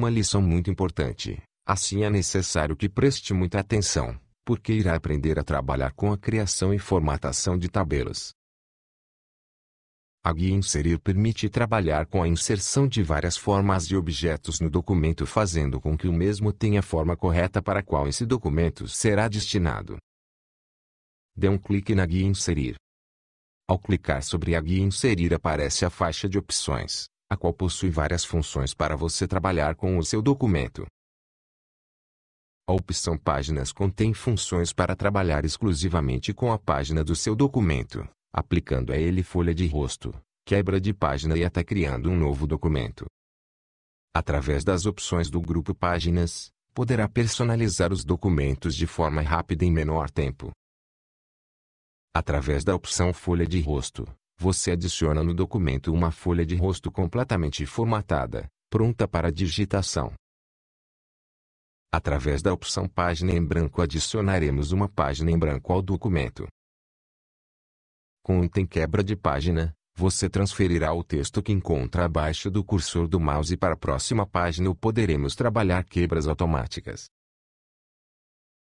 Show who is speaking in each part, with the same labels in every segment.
Speaker 1: uma lição muito importante. Assim é necessário que preste muita atenção, porque irá aprender a trabalhar com a criação e formatação de tabelas. A guia inserir permite trabalhar com a inserção de várias formas de objetos no documento fazendo com que o mesmo tenha a forma correta para a qual esse documento será destinado. Dê um clique na guia inserir. Ao clicar sobre a guia inserir aparece a faixa de opções, a qual possui várias funções para você trabalhar com o seu documento. A opção Páginas contém funções para trabalhar exclusivamente com a página do seu documento, aplicando a ele folha de rosto, quebra de página e até criando um novo documento. Através das opções do grupo Páginas, poderá personalizar os documentos de forma rápida em menor tempo. Através da opção Folha de Rosto, você adiciona no documento uma folha de rosto completamente formatada, pronta para digitação. Através da opção Página em branco adicionaremos uma página em branco ao documento. Com item quebra de página, você transferirá o texto que encontra abaixo do cursor do mouse para a próxima página ou poderemos trabalhar quebras automáticas.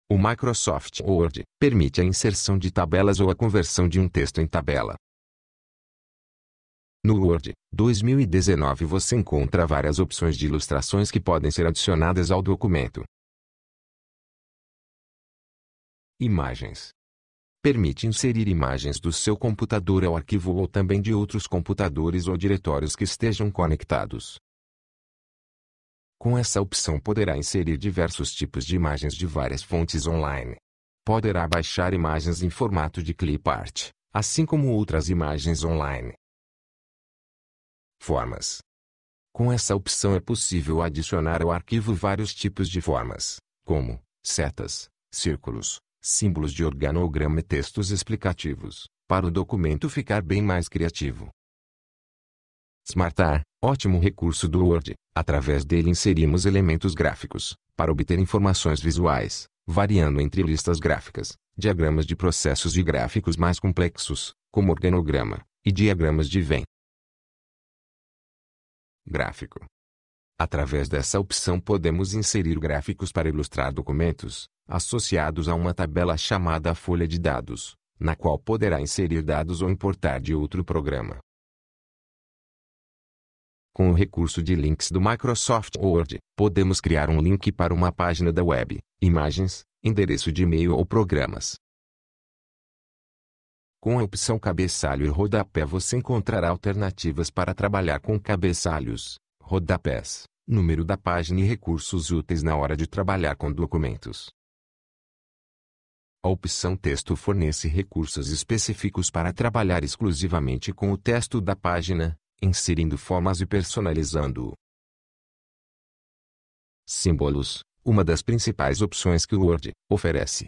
Speaker 1: O Microsoft Word permite a inserção de tabelas ou a conversão de um texto em tabela. No Word 2019 você encontra várias opções de ilustrações que podem ser adicionadas ao documento. Imagens. Permite inserir imagens do seu computador ao arquivo ou também de outros computadores ou diretórios que estejam conectados. Com essa opção poderá inserir diversos tipos de imagens de várias fontes online. Poderá baixar imagens em formato de clipart, assim como outras imagens online. Formas. Com essa opção é possível adicionar ao arquivo vários tipos de formas, como setas, círculos, símbolos de organograma e textos explicativos, para o documento ficar bem mais criativo. Smartar, ótimo recurso do Word. Através dele inserimos elementos gráficos, para obter informações visuais, variando entre listas gráficas, diagramas de processos e gráficos mais complexos, como organograma, e diagramas de Venn. Gráfico. Através dessa opção podemos inserir gráficos para ilustrar documentos, associados a uma tabela chamada folha de dados, na qual poderá inserir dados ou importar de outro programa. Com o recurso de links do Microsoft Word, podemos criar um link para uma página da web, imagens, endereço de e-mail ou programas. Com a opção cabeçalho e rodapé você encontrará alternativas para trabalhar com cabeçalhos, rodapés, número da página e recursos úteis na hora de trabalhar com documentos. A opção texto fornece recursos específicos para trabalhar exclusivamente com o texto da página, inserindo formas e personalizando-o. Símbolos, uma das principais opções que o Word oferece,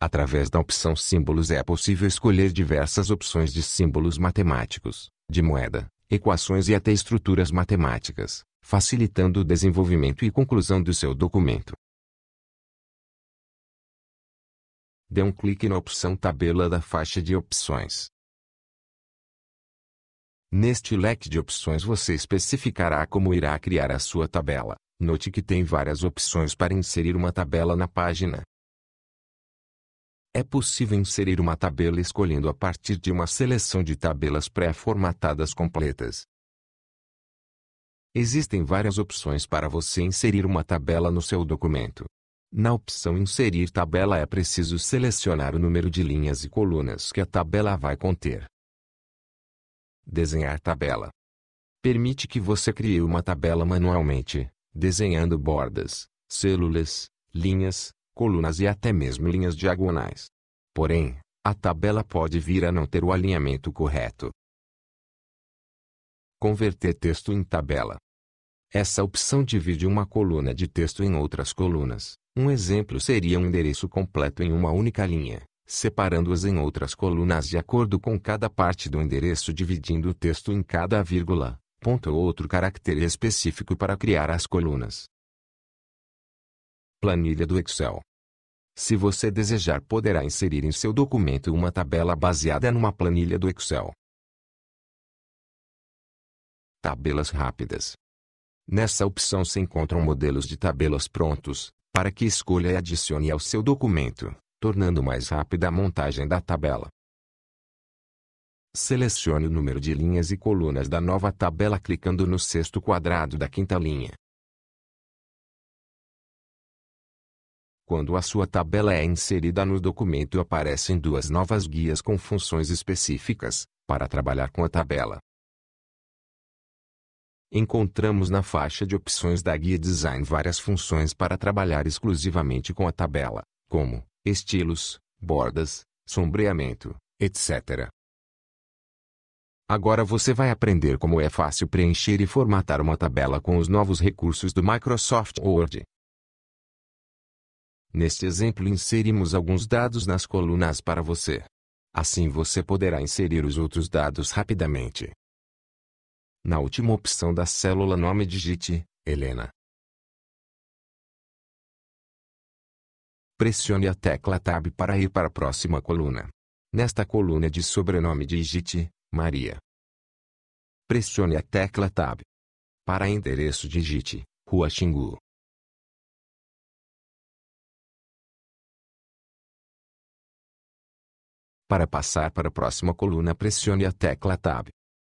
Speaker 1: Através da opção símbolos é possível escolher diversas opções de símbolos matemáticos, de moeda, equações e até estruturas matemáticas, facilitando o desenvolvimento e conclusão do seu documento. Dê um clique na opção Tabela da faixa de opções. Neste leque de opções você especificará como irá criar a sua tabela. Note que tem várias opções para inserir uma tabela na página. É possível inserir uma tabela escolhendo a partir de uma seleção de tabelas pré-formatadas completas. Existem várias opções para você inserir uma tabela no seu documento. Na opção Inserir tabela é preciso selecionar o número de linhas e colunas que a tabela vai conter. Desenhar tabela permite que você crie uma tabela manualmente, desenhando bordas, células, linhas, colunas e até mesmo linhas diagonais. Porém, a tabela pode vir a não ter o alinhamento correto. Converter texto em tabela. Essa opção divide uma coluna de texto em outras colunas. Um exemplo seria um endereço completo em uma única linha, separando-as em outras colunas de acordo com cada parte do endereço, dividindo o texto em cada vírgula, ponto ou outro caractere específico para criar as colunas. Planilha do Excel. Se você desejar, poderá inserir em seu documento uma tabela baseada numa planilha do Excel. Tabelas rápidas. Nessa opção se encontram modelos de tabelas prontos, para que escolha e adicione ao seu documento, tornando mais rápida a montagem da tabela. Selecione o número de linhas e colunas da nova tabela clicando no sexto quadrado da quinta linha. Quando a sua tabela é inserida no documento aparecem duas novas guias com funções específicas, para trabalhar com a tabela. Encontramos na faixa de opções da guia Design várias funções para trabalhar exclusivamente com a tabela, como estilos, bordas, sombreamento, etc. Agora você vai aprender como é fácil preencher e formatar uma tabela com os novos recursos do Microsoft Word. Neste exemplo inserimos alguns dados nas colunas para você. Assim você poderá inserir os outros dados rapidamente. Na última opção da célula nome digite, Helena.
Speaker 2: Pressione a tecla Tab para ir para a
Speaker 1: próxima coluna. Nesta coluna de sobrenome digite, Maria. Pressione a tecla Tab. Para endereço digite, Rua Xingu.
Speaker 2: Para passar para a próxima coluna pressione a tecla Tab.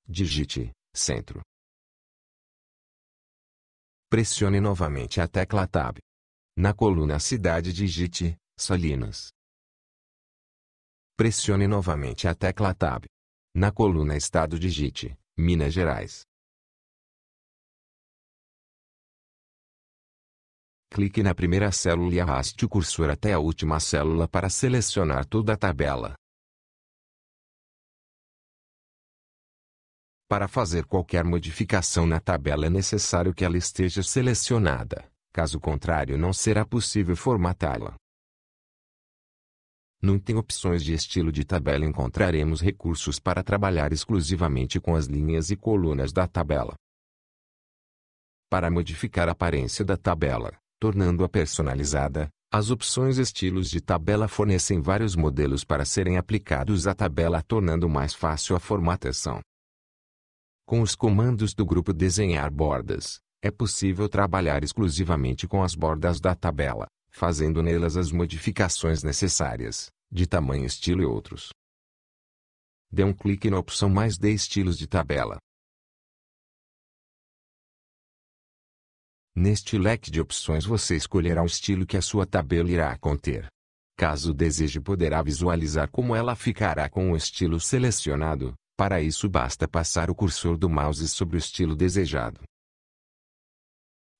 Speaker 2: Digite, Centro. Pressione novamente
Speaker 1: a tecla Tab. Na coluna Cidade digite, Salinas. Pressione novamente a tecla Tab. Na coluna Estado digite,
Speaker 2: Minas Gerais. Clique na primeira célula e arraste o cursor até a última célula para selecionar
Speaker 1: toda a tabela. Para fazer qualquer modificação na tabela é necessário que ela esteja selecionada, caso contrário não será possível formatá-la. No item opções de estilo de tabela encontraremos recursos para trabalhar exclusivamente com as linhas e colunas da tabela. Para modificar a aparência da tabela, tornando-a personalizada, as opções estilos de tabela fornecem vários modelos para serem aplicados à tabela tornando mais fácil a formatação. Com os comandos do grupo desenhar bordas, é possível trabalhar exclusivamente com as bordas da tabela, fazendo nelas as modificações necessárias, de tamanho, estilo e outros. Dê um clique na opção mais de estilos de
Speaker 2: tabela. Neste leque
Speaker 1: de opções você escolherá o estilo que a sua tabela irá conter. Caso deseje poderá visualizar como ela ficará com o estilo selecionado, para isso basta passar o cursor do mouse sobre o estilo desejado.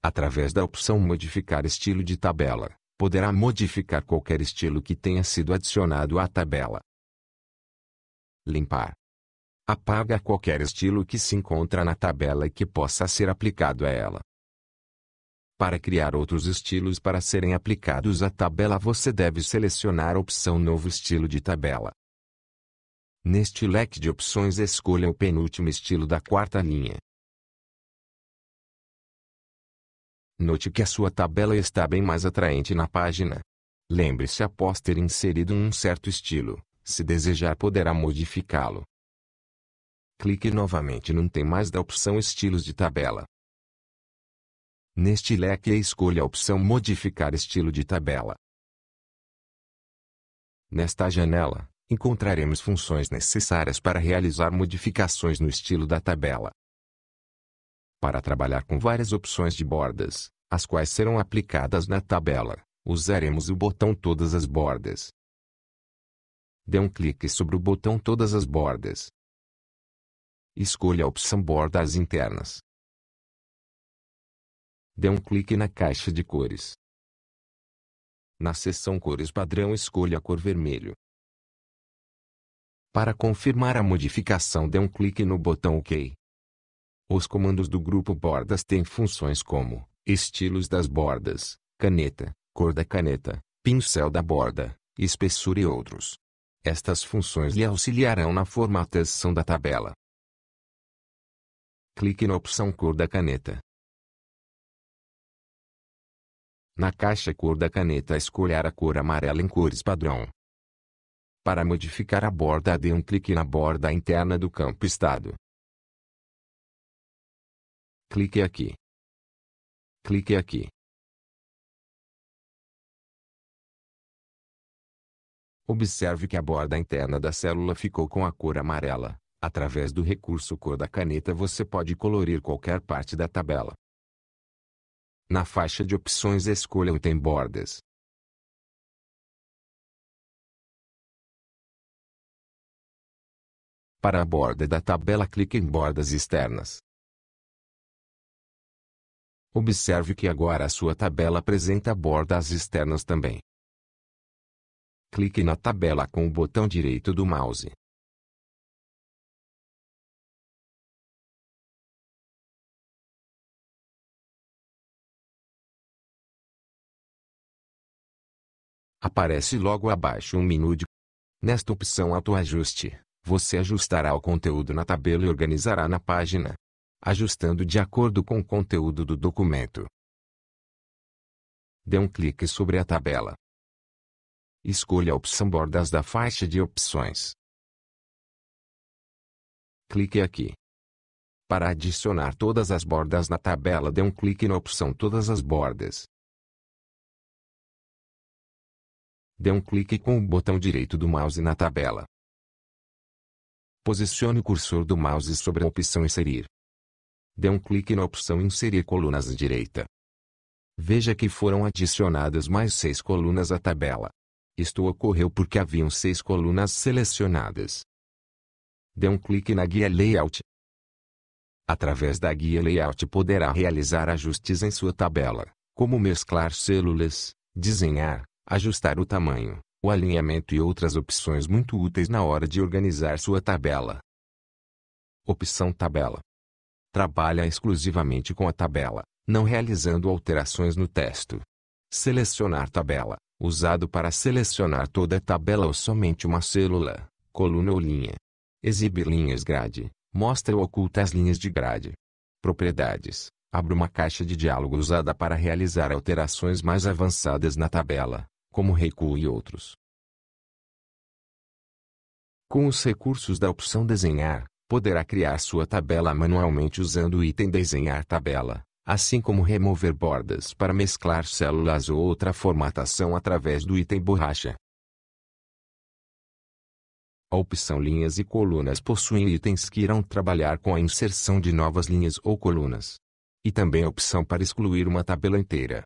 Speaker 1: Através da opção Modificar estilo de tabela, poderá modificar qualquer estilo que tenha sido adicionado à tabela. Limpar. Apaga qualquer estilo que se encontra na tabela e que possa ser aplicado a ela. Para criar outros estilos para serem aplicados à tabela, você deve selecionar a opção Novo estilo de tabela. Neste leque de opções escolha o penúltimo estilo da quarta linha. Note que a sua tabela está bem mais atraente na página. Lembre-se após ter inserido um certo estilo, se desejar poderá modificá-lo. Clique novamente no tem mais da opção Estilos de tabela. Neste leque escolha a opção Modificar estilo de tabela. Nesta janela, encontraremos funções necessárias para realizar modificações no estilo da tabela. Para trabalhar com várias opções de bordas, as quais serão aplicadas na tabela, usaremos o botão Todas as bordas. Dê um clique sobre o botão Todas as bordas. Escolha a opção Bordas internas. Dê um clique na caixa de cores. Na seção Cores Padrão escolha a cor vermelho. Para confirmar a modificação dê um clique no botão OK. Os comandos do grupo bordas têm funções como estilos das bordas, caneta, cor da caneta, pincel da borda, espessura e outros. Estas funções lhe auxiliarão na formatação da tabela.
Speaker 2: Clique na opção cor da caneta.
Speaker 1: Na caixa cor da caneta escolher a cor amarela em cores padrão. Para modificar a borda dê um clique na borda interna do campo estado.
Speaker 2: Clique aqui. Clique aqui.
Speaker 1: Observe que a borda interna da célula ficou com a cor amarela. Através do recurso cor da caneta você pode colorir qualquer parte da tabela. Na faixa
Speaker 2: de opções escolha o tem bordas. Para a borda da tabela clique em bordas externas. Observe que agora a sua tabela apresenta bordas externas também. Clique na tabela com o botão direito do mouse.
Speaker 1: Aparece logo abaixo um menu de... Nesta opção Autoajuste. Você ajustará o conteúdo na tabela e organizará na página, ajustando de acordo com o conteúdo do documento. Dê um clique sobre a tabela. Escolha a opção Bordas da faixa de opções. Clique aqui. Para adicionar todas as bordas na tabela, dê um clique na opção Todas as bordas. Dê um clique com o botão direito do mouse na tabela. Posicione o cursor do mouse sobre a opção Inserir. Dê um clique na opção Inserir colunas à direita. Veja que foram adicionadas mais seis colunas à tabela. Isto ocorreu porque haviam seis colunas selecionadas. Dê um clique na guia Layout. Através da guia Layout poderá realizar ajustes em sua tabela, como mesclar células, desenhar, ajustar o tamanho, o alinhamento e outras opções muito úteis na hora de organizar sua tabela. Opção Tabela Trabalha exclusivamente com a tabela, não realizando alterações no texto. Selecionar tabela usado para selecionar toda a tabela ou somente uma célula, coluna ou linha. Exibir linhas grade mostra ou oculta as linhas de grade. Propriedades abre uma caixa de diálogo usada para realizar alterações mais avançadas na tabela como recuo e outros. Com os recursos da opção Desenhar, poderá criar sua tabela manualmente usando o item Desenhar tabela, assim como remover bordas para mesclar células ou outra formatação através do item Borracha. A opção Linhas e Colunas possuem itens que irão trabalhar com a inserção de novas linhas ou colunas. E também a opção para excluir uma tabela inteira,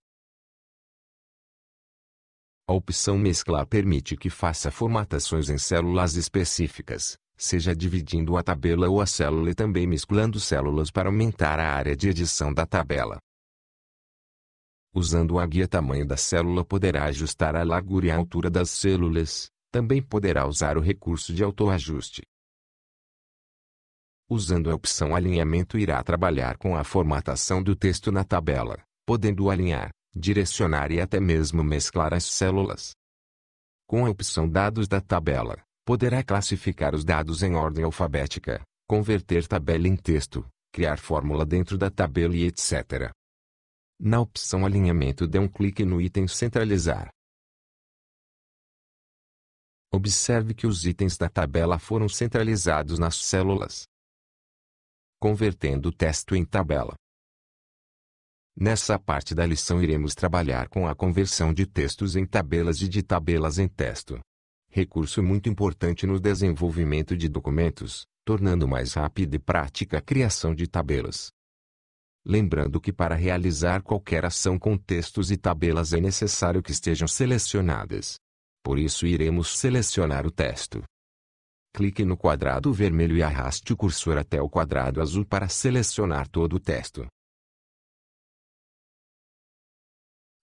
Speaker 1: a opção mesclar permite que faça formatações em células específicas, seja dividindo a tabela ou a célula e também mesclando células para aumentar a área de edição da tabela. Usando a guia tamanho da célula poderá ajustar a largura e a altura das células, também poderá usar o recurso de autoajuste. Usando a opção alinhamento irá trabalhar com a formatação do texto na tabela, podendo alinhar, direcionar e até mesmo mesclar as células. Com a opção Dados da tabela, poderá classificar os dados em ordem alfabética, converter tabela em texto, criar fórmula dentro da tabela e etc. Na opção Alinhamento dê um clique no item Centralizar. Observe que os itens da tabela foram centralizados nas células, convertendo o texto em tabela. Nessa parte da lição iremos trabalhar com a conversão de textos em tabelas e de tabelas em texto. Recurso muito importante no desenvolvimento de documentos, tornando mais rápida e prática a criação de tabelas. Lembrando que para realizar qualquer ação com textos e tabelas é necessário que estejam selecionadas. Por isso iremos selecionar o texto. Clique no quadrado vermelho e arraste o cursor até o quadrado azul para selecionar todo o texto.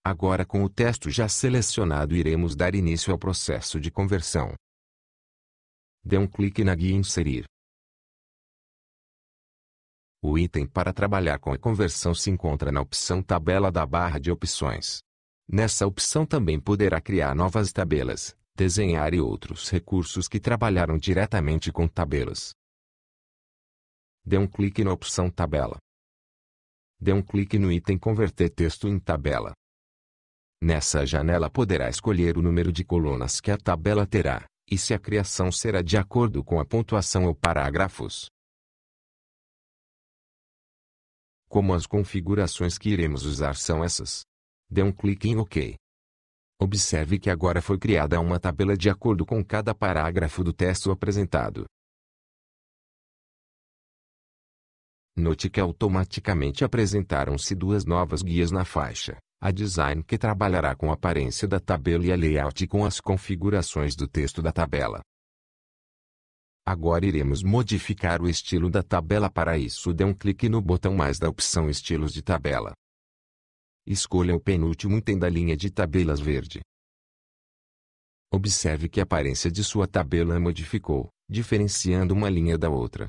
Speaker 1: Agora com o texto já selecionado iremos dar início ao processo de conversão. Dê um clique na guia Inserir. O item para trabalhar com a conversão se encontra na opção Tabela da barra de opções. Nessa opção também poderá criar novas tabelas, desenhar e outros recursos que trabalharam diretamente com tabelas. Dê um clique na opção Tabela. Dê um clique no item Converter texto em tabela. Nessa janela poderá escolher o número de colunas que a tabela terá, e se a criação será de acordo com a pontuação ou parágrafos. Como as configurações que iremos usar são essas. Dê um clique em OK. Observe que agora foi criada uma tabela de acordo com cada parágrafo do texto apresentado. Note que automaticamente apresentaram-se duas novas guias na faixa, a design que trabalhará com a aparência da tabela e a layout com as configurações do texto da tabela. Agora iremos modificar o estilo da tabela para isso dê um clique no botão mais da opção estilos de tabela. Escolha o penúltimo item da linha de tabelas verde. Observe que a aparência de sua tabela modificou, diferenciando uma linha da outra.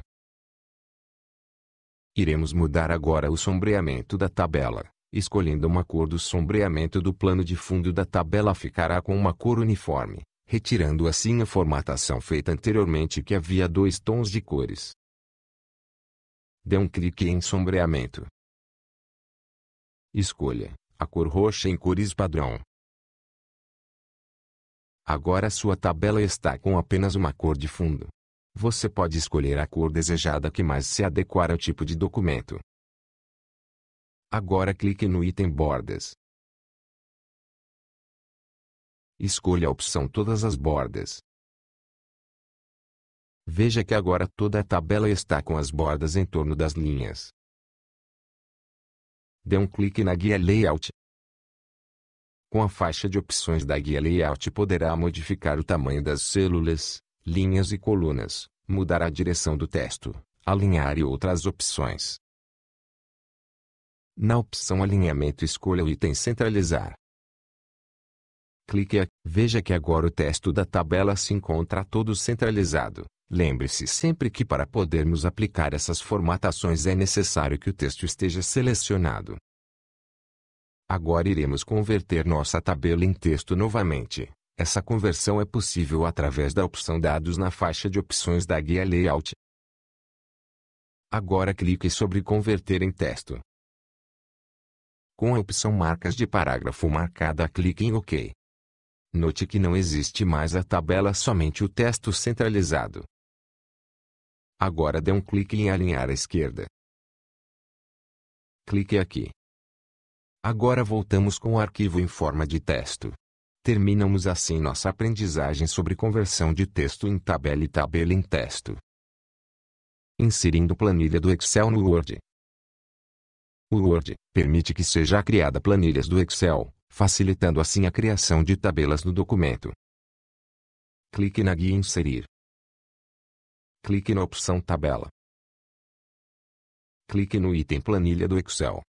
Speaker 1: Iremos mudar agora o sombreamento da tabela. Escolhendo uma cor do sombreamento do plano de fundo da tabela ficará com uma cor uniforme, retirando assim a formatação feita anteriormente que havia dois tons de cores. Dê um clique em sombreamento. Escolha a cor roxa em cores padrão. Agora sua tabela está com apenas uma cor de fundo. Você pode escolher a cor desejada que mais se adequar ao tipo de documento. Agora clique no item Bordas.
Speaker 2: Escolha a opção Todas as bordas. Veja que agora toda a tabela está com as bordas em torno
Speaker 1: das linhas. Dê um clique na guia Layout. Com a faixa de opções da guia Layout poderá modificar o tamanho das células, linhas e colunas, mudar a direção do texto, alinhar e outras opções. Na opção Alinhamento escolha o item Centralizar. Clique aqui. Veja que agora o texto da tabela se encontra todo centralizado. Lembre-se sempre que para podermos aplicar essas formatações é necessário que o texto esteja selecionado. Agora iremos converter nossa tabela em texto novamente. Essa conversão é possível através da opção Dados na faixa de opções da guia Layout. Agora clique sobre Converter em texto com a opção Marcas de parágrafo marcada clique em OK. Note que não existe mais a tabela somente o texto centralizado. Agora dê um clique em alinhar à esquerda. Clique aqui. Agora voltamos com o arquivo em forma de texto. Terminamos assim nossa aprendizagem sobre conversão de texto em tabela e tabela em texto. Inserindo planilha do Excel no Word, o Word permite que seja criada planilhas do Excel, facilitando assim a criação de tabelas no documento. Clique na
Speaker 2: guia Inserir. Clique na opção Tabela. Clique no item Planilha do Excel.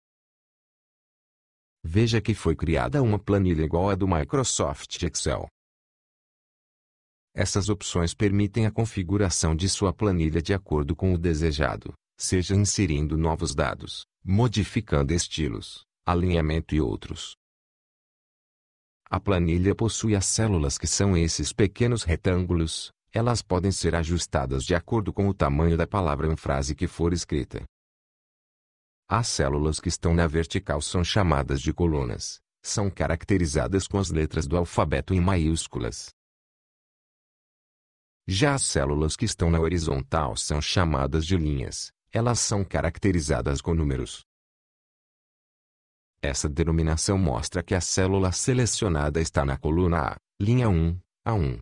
Speaker 2: Veja que foi
Speaker 1: criada uma planilha igual à do Microsoft Excel. Essas opções permitem a configuração de sua planilha de acordo com o desejado, seja inserindo novos dados, modificando estilos, alinhamento e outros. A planilha possui as células que são esses pequenos retângulos, elas podem ser ajustadas de acordo com o tamanho da palavra ou frase que for escrita. As células que estão na vertical são chamadas de colunas, são caracterizadas com as letras do alfabeto em maiúsculas. Já as células que estão na horizontal são chamadas de linhas, elas são caracterizadas com números. Essa denominação mostra que a célula selecionada está na coluna A, linha 1, A1.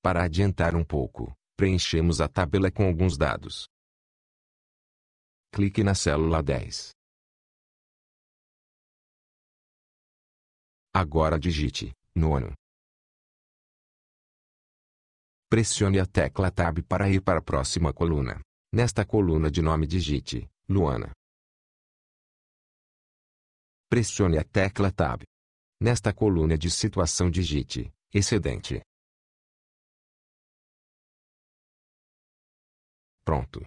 Speaker 1: Para adiantar um pouco, preenchemos a tabela com alguns
Speaker 2: dados. Clique na célula 10. Agora digite, nono. Pressione a tecla Tab para ir para a próxima coluna.
Speaker 1: Nesta coluna de nome digite, Luana. Pressione a tecla Tab. Nesta coluna de situação digite,
Speaker 2: excedente.
Speaker 1: Pronto.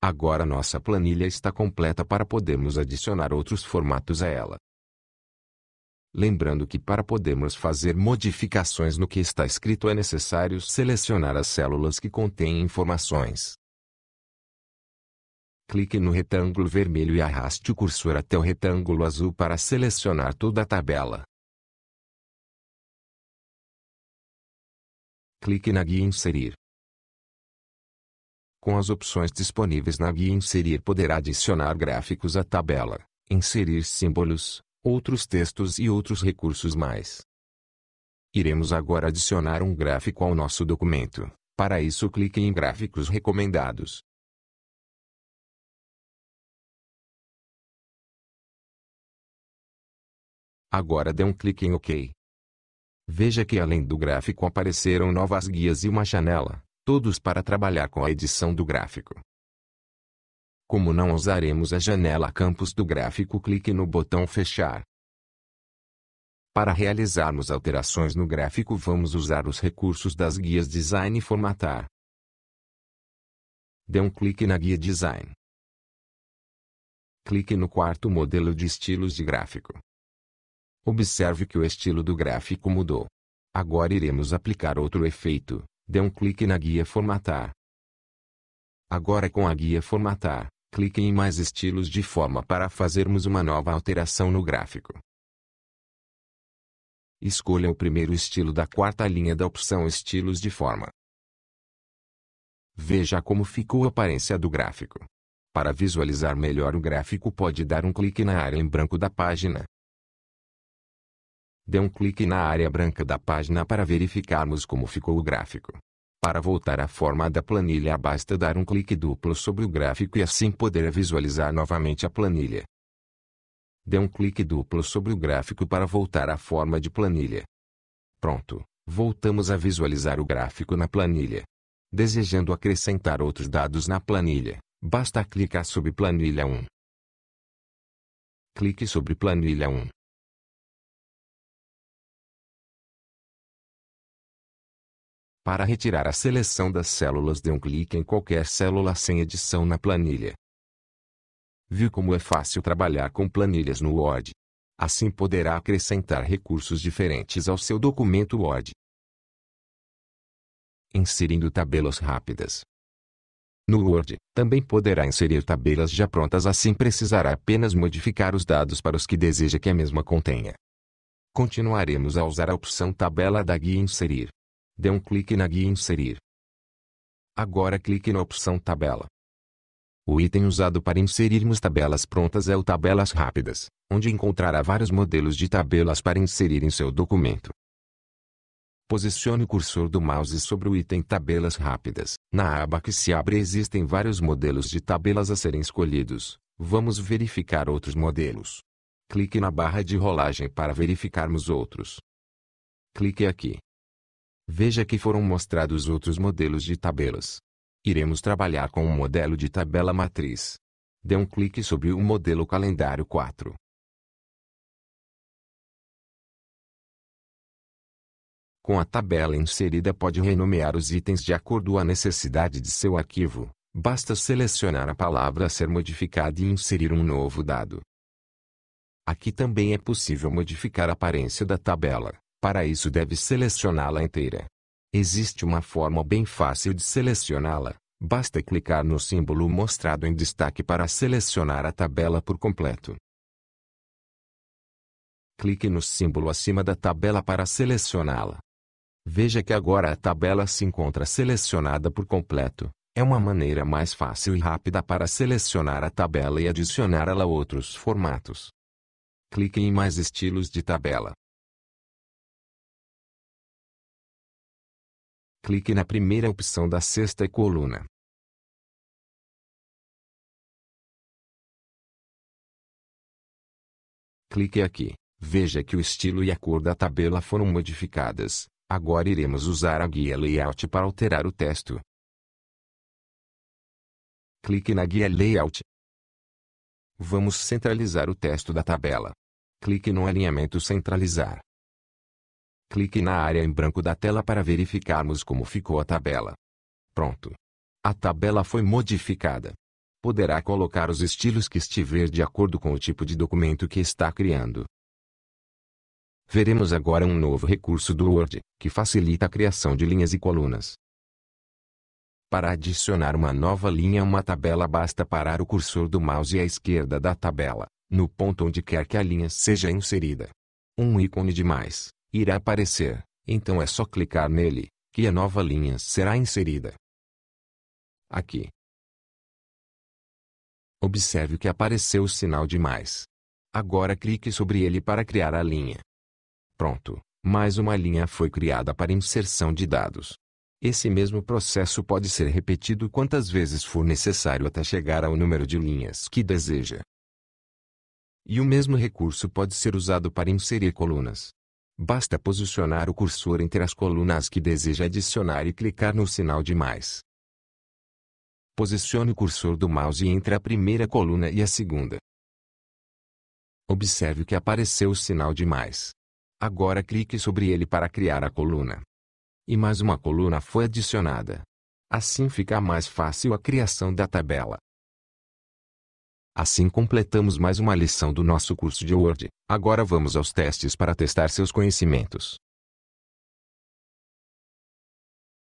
Speaker 1: Agora nossa planilha está completa para podermos adicionar outros formatos a ela. Lembrando que para podermos fazer modificações no que está escrito é necessário selecionar as células que contêm informações. Clique no retângulo vermelho e arraste o cursor até o retângulo
Speaker 2: azul para selecionar toda a tabela.
Speaker 1: Clique na guia Inserir. Com as opções disponíveis na guia Inserir poderá adicionar gráficos à tabela, inserir símbolos, outros textos e outros recursos mais. Iremos agora adicionar um gráfico ao nosso documento. Para isso clique em Gráficos recomendados. Agora dê um clique em OK. Veja que além do gráfico apareceram novas guias e uma janela, todos para trabalhar com a edição do gráfico. Como não usaremos a janela Campos do gráfico clique no botão fechar. Para realizarmos alterações no gráfico vamos usar os recursos das guias Design e Formatar. Dê um clique na guia Design. Clique no quarto modelo de estilos de gráfico. Observe que o estilo do gráfico mudou. Agora iremos aplicar outro efeito. Dê um clique na guia Formatar. Agora com a guia Formatar, Clique em mais estilos de forma para fazermos uma nova alteração no gráfico. Escolha o primeiro estilo da quarta linha da opção Estilos de forma. Veja como ficou a aparência do gráfico. Para visualizar melhor o gráfico pode dar um clique na área em branco da página. Dê um clique na área branca da página para verificarmos como ficou o gráfico. Para voltar à forma da planilha basta dar um clique duplo sobre o gráfico e assim poder visualizar novamente a planilha. Dê um clique duplo sobre o gráfico para voltar à forma de planilha. Pronto, voltamos a visualizar o gráfico na planilha. Desejando acrescentar outros dados na planilha, basta clicar sobre Planilha 1. Clique sobre
Speaker 2: Planilha 1.
Speaker 1: Para retirar a seleção das células dê um clique em qualquer célula sem edição na planilha. Viu como é fácil trabalhar com planilhas no Word? Assim poderá acrescentar recursos diferentes ao seu documento Word. Inserindo tabelas rápidas. No Word, também poderá inserir tabelas já prontas assim precisará apenas modificar os dados para os que deseja que a mesma contenha. Continuaremos a usar a opção Tabela da guia Inserir Dê um clique na guia Inserir. Agora clique na opção Tabela. O item usado para inserirmos tabelas prontas é o Tabelas Rápidas, onde encontrará vários modelos de tabelas para inserir em seu documento. Posicione o cursor do mouse sobre o item Tabelas Rápidas. Na aba que se abre existem vários modelos de tabelas a serem escolhidos. Vamos verificar outros modelos. Clique na barra de rolagem para verificarmos outros. Clique aqui. Veja que foram mostrados outros modelos de tabelas. Iremos trabalhar com um modelo de tabela matriz. Dê um clique sobre o modelo calendário 4.
Speaker 2: Com a tabela
Speaker 1: inserida pode renomear os itens de acordo com a necessidade de seu arquivo. Basta selecionar a palavra a ser modificada e inserir um novo dado. Aqui também é possível modificar a aparência da tabela. Para isso deve selecioná-la inteira. Existe uma forma bem fácil de selecioná-la. Basta clicar no símbolo mostrado em destaque para selecionar a tabela por completo. Clique no símbolo acima da tabela para selecioná-la. Veja que agora a tabela se encontra selecionada por completo. É uma maneira mais fácil e rápida para selecionar a tabela e adicionar ela a outros formatos. Clique em mais estilos de tabela.
Speaker 2: clique na primeira opção da sexta coluna.
Speaker 1: Clique aqui. Veja que o estilo e a cor da tabela foram modificadas. Agora iremos usar a guia Layout para alterar o texto. Clique na guia Layout. Vamos centralizar o texto da tabela. Clique no alinhamento Centralizar. Clique na área em branco da tela para verificarmos como ficou a tabela. Pronto. A tabela foi modificada. Poderá colocar os estilos que estiver de acordo com o tipo de documento que está criando. Veremos agora um novo recurso do Word, que facilita a criação de linhas e colunas. Para adicionar uma nova linha a uma tabela basta parar o cursor do mouse à esquerda da tabela, no ponto onde quer que a linha seja inserida. Um ícone de mais irá aparecer. Então é só clicar nele, que a nova linha será inserida. Aqui. Observe que apareceu o sinal de mais. Agora clique sobre ele para criar a linha. Pronto, mais uma linha foi criada para inserção de dados. Esse mesmo processo pode ser repetido quantas vezes for necessário até chegar ao número de linhas que deseja. E o mesmo recurso pode ser usado para inserir colunas. Basta posicionar o cursor entre as colunas que deseja adicionar e clicar no sinal de mais. Posicione o cursor do mouse entre a primeira coluna e a segunda. Observe que apareceu o sinal de mais. Agora clique sobre ele para criar a coluna. E mais uma coluna foi adicionada. Assim fica mais fácil a criação da tabela. Assim completamos mais uma lição do nosso curso de Word. Agora vamos aos testes para testar seus conhecimentos.